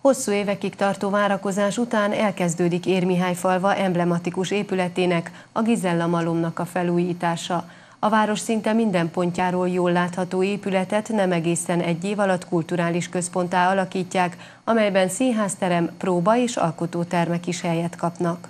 Hosszú évekig tartó várakozás után elkezdődik falva emblematikus épületének, a Gizella Malomnak a felújítása. A város szinte minden pontjáról jól látható épületet nem egészen egy év alatt kulturális központtá alakítják, amelyben színházterem, próba és alkotótermek is helyet kapnak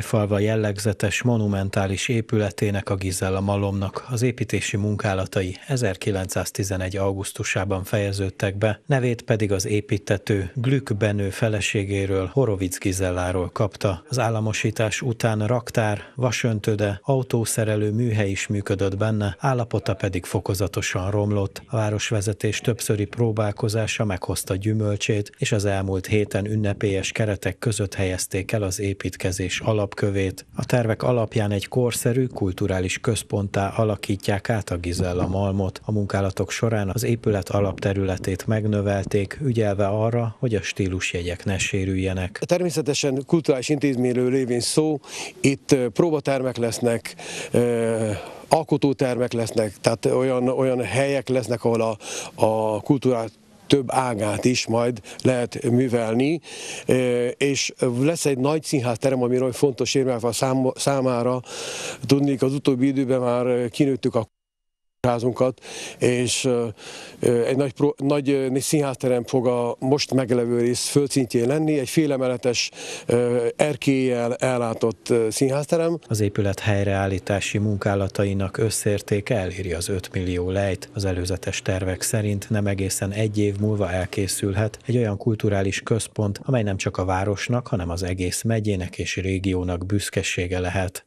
falva jellegzetes monumentális épületének a Gizella Malomnak az építési munkálatai 1911. augusztusában fejeződtek be, nevét pedig az építető Glück Benő feleségéről, Horovic Gizelláról kapta. Az államosítás után raktár, vasöntöde, autószerelő műhely is működött benne, állapota pedig fokozatosan romlott. A városvezetés többszöri próbálkozása meghozta gyümölcsét, és az elmúlt héten ünnepélyes keretek között helyezték el az építkezést tervezés alapkövét. A tervek alapján egy korszerű, kulturális központtá alakítják át a Gizella Malmot. A munkálatok során az épület alapterületét megnövelték, ügyelve arra, hogy a stílusjegyek ne sérüljenek. Természetesen kulturális intézményről lévén szó, itt próbatermek lesznek, alkotótermek lesznek, tehát olyan, olyan helyek lesznek, ahol a, a kultúrát több ágát is majd lehet művelni, és lesz egy nagy színházterem, amiről fontos érmelve számára tudnék, az utóbbi időben már kinőttük a házunkat, és egy nagy, nagy színházterem fog a most meglevő rész földszintjén lenni, egy félemeletes erkéllyel ellátott színházterem. Az épület helyreállítási munkálatainak összértéke eléri az 5 millió lejt. Az előzetes tervek szerint nem egészen egy év múlva elkészülhet egy olyan kulturális központ, amely nem csak a városnak, hanem az egész megyének és régiónak büszkesége lehet.